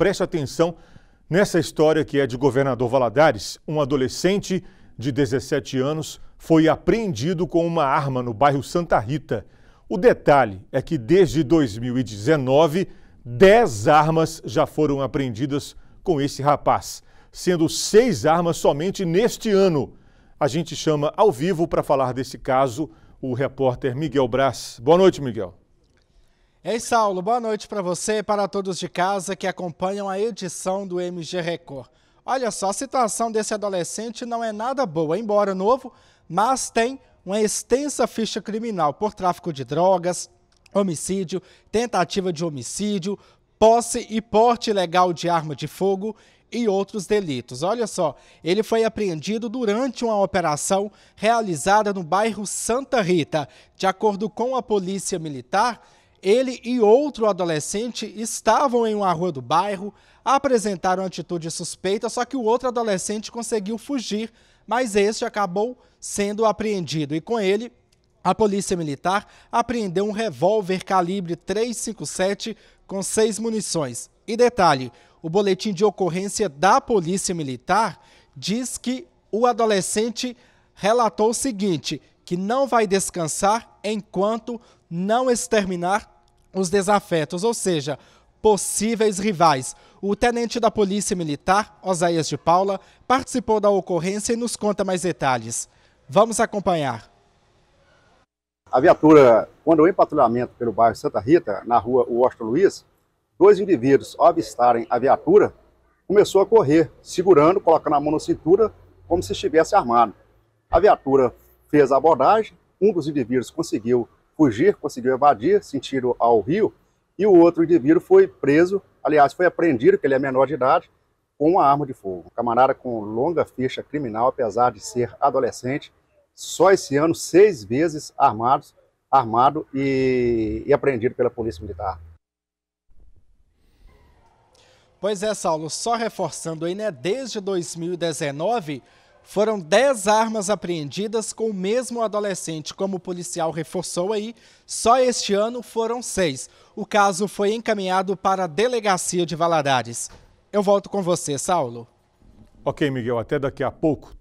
preste atenção nessa história que é de governador Valadares. Um adolescente de 17 anos foi apreendido com uma arma no bairro Santa Rita. O detalhe é que desde 2019, 10 armas já foram apreendidas com esse rapaz, sendo seis armas somente neste ano. A gente chama ao vivo para falar desse caso o repórter Miguel Braz. Boa noite, Miguel. Ei, Saulo, boa noite para você e para todos de casa que acompanham a edição do MG Record. Olha só, a situação desse adolescente não é nada boa, embora novo, mas tem uma extensa ficha criminal por tráfico de drogas, homicídio, tentativa de homicídio, posse e porte ilegal de arma de fogo e outros delitos. Olha só, ele foi apreendido durante uma operação realizada no bairro Santa Rita. De acordo com a Polícia Militar, ele e outro adolescente estavam em uma rua do bairro, apresentaram atitude suspeita, só que o outro adolescente conseguiu fugir, mas este acabou sendo apreendido e com ele a polícia militar apreendeu um revólver calibre 357 com seis munições. E detalhe, o boletim de ocorrência da polícia militar diz que o adolescente relatou o seguinte, que não vai descansar enquanto não exterminar os desafetos, ou seja, possíveis rivais. O tenente da Polícia Militar, Osaías de Paula, participou da ocorrência e nos conta mais detalhes. Vamos acompanhar. A viatura, quando em patrulhamento pelo bairro Santa Rita, na rua Washington Luiz, dois indivíduos, ao avistarem a viatura, começou a correr, segurando, colocando a mão na cintura, como se estivesse armado. A viatura fez a abordagem, um dos indivíduos conseguiu fugir, conseguiu evadir, sentido ao rio, e o outro indivíduo foi preso, aliás, foi apreendido, que ele é menor de idade, com uma arma de fogo. Um camarada com longa ficha criminal, apesar de ser adolescente, só esse ano seis vezes armados, armado e, e apreendido pela Polícia Militar. Pois é, Saulo, só reforçando aí, né? Desde 2019, foram 10 armas apreendidas com o mesmo adolescente, como o policial reforçou aí. Só este ano foram seis. O caso foi encaminhado para a delegacia de Valadares. Eu volto com você, Saulo. Ok, Miguel, até daqui a pouco.